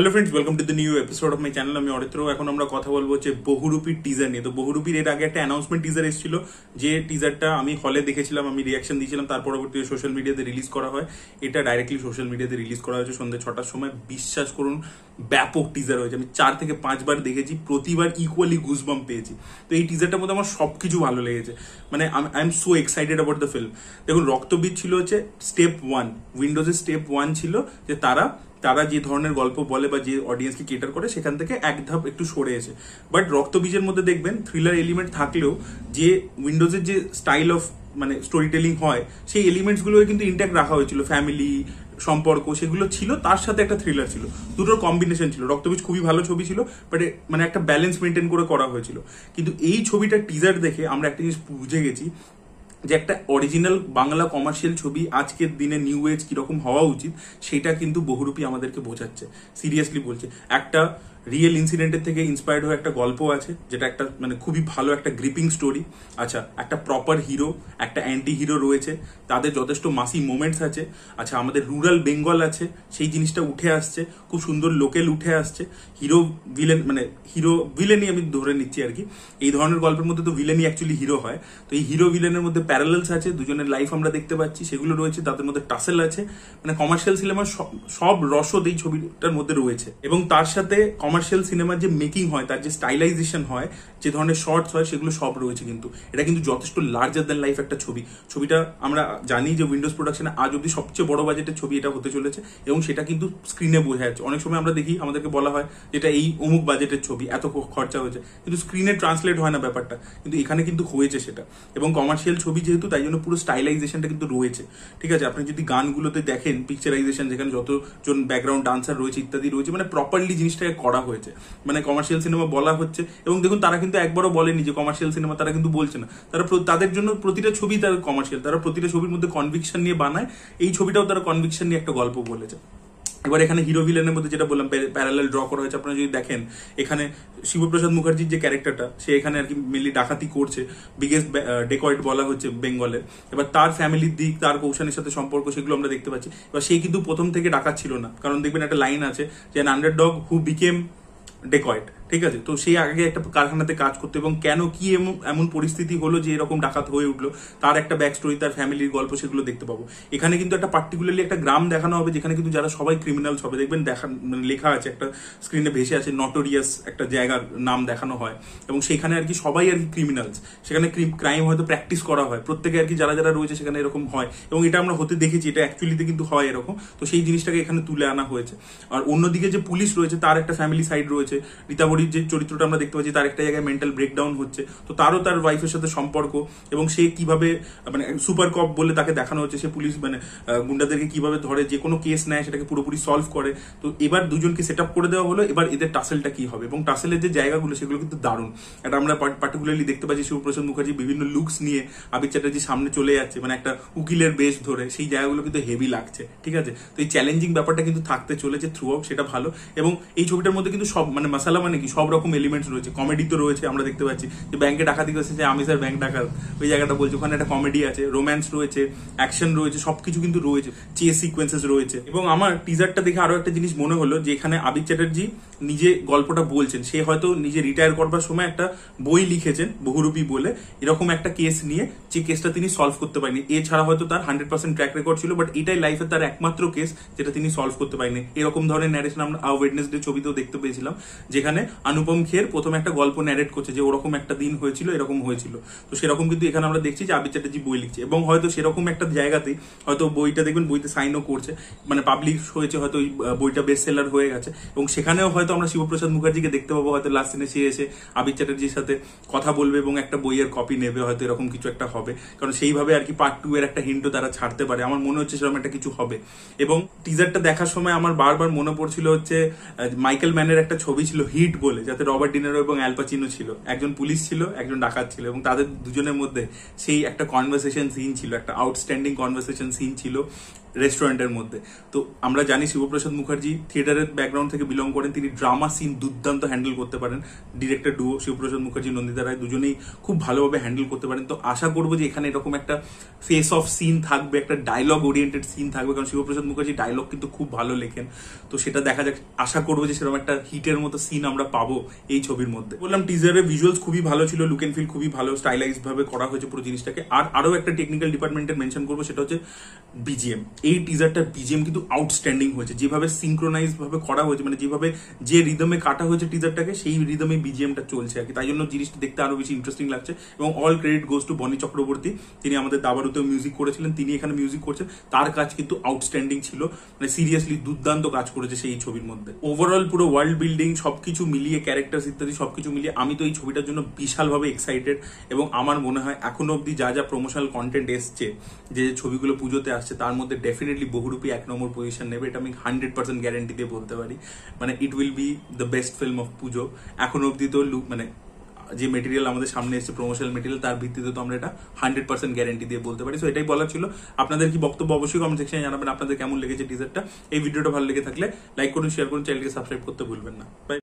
hello friends welcome to the new episode of my channel আমি অরিত্র এখন আমরা কথা বলবো হচ্ছে বহুরূপীর টিজার নিয়ে তো বহুরূপীর এর আগে একটা অ্যানাউন্সমেন্ট টিজার এসেছিল যে টিজারটা আমি হলে দেখেছিলাম আমি রিয়াকশন দিয়েছিলাম তার পরবর্তীতে সোশ্যাল মিডিয়াতে রিলিজ করা হয় এটা ডাইরেক্টলি সোশ্যাল মিডিয়াতে রিলিজ করা হয়েছে সন্ধ্যে ছটার সময় বিশ্বাস করুন ব্যাপক টিজার হয়েছে আমি চার থেকে পাঁচবার দেখেছি প্রতিবার ইকুয়ালি গুজবাম পেয়েছি তো এই টিজারটার মধ্যে আমার সব কিছু ভালো লেগেছে মানে I am so excited about the film দেখুন রক্তবীজ ছিল হচ্ছে স্টেপ ওয়ান উইন্ডোজের স্টেপ ওয়ান ছিল যে তারা তারা যে ধরনের গল্প বলে বা যে অডিয়েন্সকে কেটার করে সেখান থেকে এক ধাপ একটু সরে এসে বাট রক্তবীজের মধ্যে দেখবেন থ্রিলার এলিমেন্ট থাকলেও যে উইন্ডোজের যে স্টাইল অফ মানে স্টোরি টেলিং হয় সেই এলিমেন্টসগুলো কিন্তু ইন্ট্যাক্ট রাখা হয়েছিল ফ্যামিলি সম্পর্ক সেগুলো ছিল তার সাথে একটা থ্রিলার ছিল দুটোর কম্বিনেশন ছিল রক্তবীজ খুবই ভালো ছবি ছিল বাট মানে একটা ব্যালেন্স মেনটেন করে করা হয়েছিল কিন্তু এই ছবিটা টিজার দেখে আমরা একটা জিনিস বুঝে গেছি যে একটা অরিজিনাল বাংলা কমার্শিয়াল ছবি আজকের দিনে নিউ এজ কিরকম হওয়া উচিত সেটা কিন্তু বহুরূপী আমাদেরকে বোঝাচ্ছে সিরিয়াসলি বলছে একটা রিয়েল ইনসিডেন্টের থেকে ইন্সপায়ার্ড হয়ে একটা গল্প আছে যেটা একটা মানে খুবই ভালো একটা গ্রিপিং স্টোরি আচ্ছা একটা প্রপার হিরো একটা অ্যান্টি হিরো রয়েছে তাদের যথেষ্ট মাসি মোমেন্টস আছে আচ্ছা আমাদের রুরাল বেঙ্গল আছে সেই জিনিসটা উঠে আসছে খুব সুন্দর লোকেল উঠে আসছে হিরো ভিলেন মানে হিরো ভিলেনই আমি ধরে নিচ্ছি আর কি এই ধরনের গল্পের মধ্যে তো ভিলেনই অ্যাকচুয়ালি হিরো হয় তো এই হিরো ভিলেনের মধ্যে প্যারালেলস আছে দুজনের লাইফ আমরা দেখতে পাচ্ছি সেগুলো রয়েছে তাদের মধ্যে টাসেল আছে মানে কমার্শিয়াল সিনেমা সব রসদ এই ছবিটার মধ্যে রয়েছে এবং তার সাথে কমার্শিয়াল কমার্শিয়াল সিনেমার যে মেকিং হয় তার যে স্টাইলাইজেশন হয় যে ধরনের শর্টস হয় সেগুলো সব রয়েছে কিন্তু এটা কিন্তু যথেষ্ট লার্জার দ্যান লাইফ একটা ছবি ছবিটা আমরা জানি যে উইন্ডোজ প্রোডাকশনে আজ অব্দি সবচেয়ে বড় বাজেটের ছবি এটা হতে চলেছে এবং সেটা কিন্তু স্ক্রিনে বোঝা যাচ্ছে অনেক সময় আমরা দেখি আমাদেরকে বলা হয় যেটা এই অমুক বাজেটের ছবি এত খরচা হয়েছে কিন্তু স্ক্রিনে ট্রান্সলেট হয় না ব্যাপারটা কিন্তু এখানে কিন্তু হয়েছে সেটা এবং কমার্শিয়াল ছবি যেহেতু তাই জন্য পুরো স্টাইলাইজেশনটা কিন্তু রয়েছে ঠিক আছে আপনি যদি গানগুলোতে দেখেন পিকচারাইজেশন যেখানে যতজন ব্যাকগ্রাউন্ড ডান্সার রয়েছে ইত্যাদি রয়েছে মানে প্রপারলি জিনিসটাকে করা হয়েছে মানে কমার্শিয়াল সিনেমা বলা হচ্ছে এবং দেখুন তারা কিন্তু একবারও বলেনি যে কমার্শিয়াল সিনেমা তারা কিন্তু বলছে না তারা তাদের জন্য প্রতিটা ছবি তারা কমার্শিয়াল তারা প্রতিটা ছবির মধ্যে কনভিকশন নিয়ে বানায় এই ছবিটাও তারা কনভিকশন নিয়ে একটা গল্প বলেছে এবার এখানে হিরো ভিলেনের মধ্যে যেটা বললাম প্যারালাল ড্র করা হয়েছে আপনারা যদি দেখেন এখানে শিবপ্রসাদ মুখার্জির যে ক্যারেক্টারটা সে এখানে আর কি মেনলি ডাকাতি করছে বিগেস্ট ডেকয়েট বলা হচ্ছে বেঙ্গলের এবার তার ফ্যামিলির দিক তার কৌশানের সাথে সম্পর্ক সেগুলো আমরা দেখতে পাচ্ছি এবার সে কিন্তু প্রথম থেকে ডাকাত ছিল না কারণ দেখবেন একটা লাইন আছে যে an underdog who became dacoit ঠিক আছে তো সেই আগে একটা কারখানাতে কাজ করতো এবং কেন কি এমন পরিস্থিতি হলো যে এরকম ডাকাত হয়ে উঠলো তার একটা ব্যাক স্টোরি তার ফ্যামিলির গল্প সেগুলো দেখতে পাবো এখানে কিন্তু একটা পার্টিকুলারলি একটা গ্রাম দেখানো হবে যেখানে কিন্তু যারা সবাই ক্রিমিনাল হবে দেখবেন দেখা মানে লেখা আছে একটা স্ক্রিনে ভেসে আছে নটোরিয়াস একটা জায়গার নাম দেখানো হয় এবং সেখানে আর কি সবাই আর কি ক্রিমিনালস সেখানে ক্রাইম হয়তো প্র্যাকটিস করা হয় প্রত্যেকে আর কি যারা যারা রয়েছে সেখানে এরকম হয় এবং এটা আমরা হতে দেখেছি এটা অ্যাকচুয়ালিতে কিন্তু হয় এরকম তো সেই জিনিসটাকে এখানে তুলে আনা হয়েছে আর অন্যদিকে যে পুলিশ রয়েছে তার একটা ফ্যামিলি সাইড রয়েছে রীতাবর হরির যে চরিত্রটা আমরা দেখতে পাচ্ছি তার একটা জায়গায় মেন্টাল ব্রেকডাউন হচ্ছে তো তারও তার ওয়াইফের সাথে সম্পর্ক এবং সে কিভাবে মানে সুপার কপ বলে তাকে দেখানো হচ্ছে সে পুলিশ মানে গুন্ডাদেরকে কিভাবে ধরে যে কোনো কেস নেয় সেটাকে পুরোপুরি সলভ করে তো এবার দুজনকে সেট আপ করে দেওয়া হলো এবার এদের টাসেলটা কি হবে এবং টাসেলের যে জায়গাগুলো সেগুলো কিন্তু দারুণ এটা আমরা পার্টিকুলারলি দেখতে পাচ্ছি শিবপ্রসাদ মুখার্জি বিভিন্ন লুকস নিয়ে আবির চ্যাটার্জি সামনে চলে যাচ্ছে মানে একটা উকিলের বেশ ধরে সেই জায়গাগুলো কিন্তু হেভি লাগছে ঠিক আছে তো এই চ্যালেঞ্জিং ব্যাপারটা কিন্তু থাকতে চলেছে থ্রু আউট সেটা ভালো এবং এই ছবিটার মধ্যে কিন্তু সব মানে মশালা মানে কি সব রকম এলিমেন্টস রয়েছে কমেডি তো রয়েছে আমরা দেখতে পাচ্ছি যে ব্যাংকে ডাকাতি করছে সে আমি স্যার ব্যাংক ডাকাত ওই জায়গাটা বলছে ওখানে একটা কমেডি আছে রোম্যান্স রয়েছে অ্যাকশন রয়েছে সবকিছু কিন্তু রয়েছে চেস সিকোয়েন্সেস রয়েছে এবং আমার টিজারটা দেখে আরো একটা জিনিস মনে হলো যে এখানে আবির চ্যাটার্জি নিজে গল্পটা বলছেন সে হয়তো নিজে রিটায়ার করবার সময় একটা বই লিখেছেন বহুরূপী বলে এরকম একটা কেস নিয়ে যে কেসটা তিনি সলভ করতে পারেনি এছাড়া হয়তো তার হান্ড্রেড পার্সেন্ট ট্র্যাক রেকর্ড ছিল বাট এটাই লাইফে তার একমাত্র কেস যেটা তিনি সলভ করতে পারেনি এরকম ধরনের ন্যারেশন আমরা আ ওয়েডনেসডে ছবিতেও দেখতে পেয়েছিলাম যেখানে অনুপম খের প্রথমে একটা গল্প ন্যারেট করছে যে ওরকম একটা দিন হয়েছিল এরকম হয়েছিল তো সেরকম কিন্তু এখানে আমরা দেখছি যে আবির চ্যাটার্জি বই লিখছে এবং হয়তো সেরকম একটা জায়গাতেই হয়তো বইটা দেখবেন বইতে সাইনও করছে মানে পাবলিশ হয়েছে হয়তো ওই বইটা বেস্ট সেলার হয়ে গেছে এবং সেখানেও হয়তো আমরা শিবপ্রসাদ মুখার্জিকে দেখতে পাবো হয়তো লাস্ট সিনে সে এসে আবির চ্যাটার্জির সাথে কথা বলবে এবং একটা বইয়ের কপি নেবে হয়তো এরকম কিছু একটা হবে কারণ সেইভাবে আর কি পার্ট টু এর একটা হিন্টও তারা ছাড়তে পারে আমার মনে হচ্ছে সেরকম একটা কিছু হবে এবং টিজারটা দেখার সময় আমার বারবার মনে পড়ছিল হচ্ছে মাইকেল ম্যানের একটা ছবি ছিল হিট বলে যাতে রবার্ট ডিনেরো এবং অ্যালপাচিনো ছিল একজন পুলিশ ছিল একজন ডাকাত ছিল এবং তাদের দুজনের মধ্যে সেই একটা কনভারসেশন সিন ছিল একটা আউটস্ট্যান্ডিং কনভারসেশন সিন ছিল রেস্টুরেন্টের মধ্যে তো আমরা জানি শিবপ্রসাদ মুখার্জি থিয়েটারের ব্যাকগ্রাউন্ড থেকে বিলং করেন তিনি ড্রামা সিন দুর্দান্ত হ্যান্ডেল করতে পারেন ডিরেক্টর ডুও শিবপ্রসাদ মুখার্জি নন্দিতা রায় দুজনেই খুব ভালোভাবে হ্যান্ডেল করতে পারেন তো আশা করবো যে এখানে এরকম একটা ফেস অফ সিন থাকবে একটা ডায়লগ ওরিয়েন্টেড সিন থাকবে কারণ শিবপ্রসাদ মুখার্জি ডায়লগ কিন্তু খুব ভালো লেখেন তো সেটা দেখা যাক আশা করবো যে সেরকম একটা হিটের মতো সিন আমরা পাবো এই ছবির মধ্যে বললাম টিজারের ভিজুয়ালস খুবই ভালো ছিল লুক অ্যান্ড ফিল খুবই ভালো স্টাইলাইজ ভাবে করা হয়েছে পুরো জিনিসটাকে আর আরও একটা টেকনিক্যাল ডিপার্টমেন্টের মেনশন করবো সেটা হচ্ছে বিজিএম এই টিজারটার বিজিএম কিন্তু আউটস্ট্যান্ডিং হয়েছে যেভাবে সিঙ্ক্রোনাইজ ভাবে করা হয়েছে মানে যেভাবে যে রিদমে কাটা হয়েছে টিজারটাকে সেই রিদমে বিজিএমটা চলছে আর কি তাই জন্য জিনিসটা দেখতে আরো বেশি ইন্টারেস্টিং লাগছে এবং অল ক্রেডিট গোস টু বনি চক্রবর্তী তিনি আমাদের দাবারুতেও মিউজিক করেছিলেন তিনি এখানে মিউজিক করছেন তার কাজ কিন্তু আউটস্ট্যান্ডিং ছিল মানে সিরিয়াসলি দুর্দান্ত কাজ করেছে সেই ছবির মধ্যে ওভারঅল পুরো ওয়ার্ল্ড বিল্ডিং সবকিছু মিলিয়ে ক্যারেক্টার ইত্যাদি সবকিছু মিলিয়ে আমি তো এই ছবিটার জন্য বিশালভাবে এক্সাইটেড এবং আমার মনে হয় এখনো অব্দি যা যা প্রমোশনাল কন্টেন্ট এসছে যে ছবিগুলো পুজোতে আসছে তার মধ্যে ডেফিনেটলি বহুরূপী এক নম্বর পজিশন নেবে এটা আমি হান্ড্রেড পার্সেন্ট গ্যারেন্টি দিয়ে বলতে পারি মানে it will be the best film of Pujo এখন অব্দি তো লুক মানে যে মেটেরিয়াল আমাদের সামনে এসেছে প্রমোশনাল মেটেরিয়াল তার ভিত্তিতে তো আমরা এটা হান্ড্রেড পার্সেন্ট গ্যারেন্টি দিয়ে বলতে পারি সো এটাই বলা ছিল আপনাদের কি বক্তব্য অবশ্যই কমেন্ট সেকশনে জানাবেন আপনাদের কেমন লেগেছে টিজারটা এই ভিডিওটা ভালো লেগে থাকলে লাইক করুন শেয়ার করুন চ্যানেলকে সাবস্ক্রাইব করতে ভুলবেন না বাই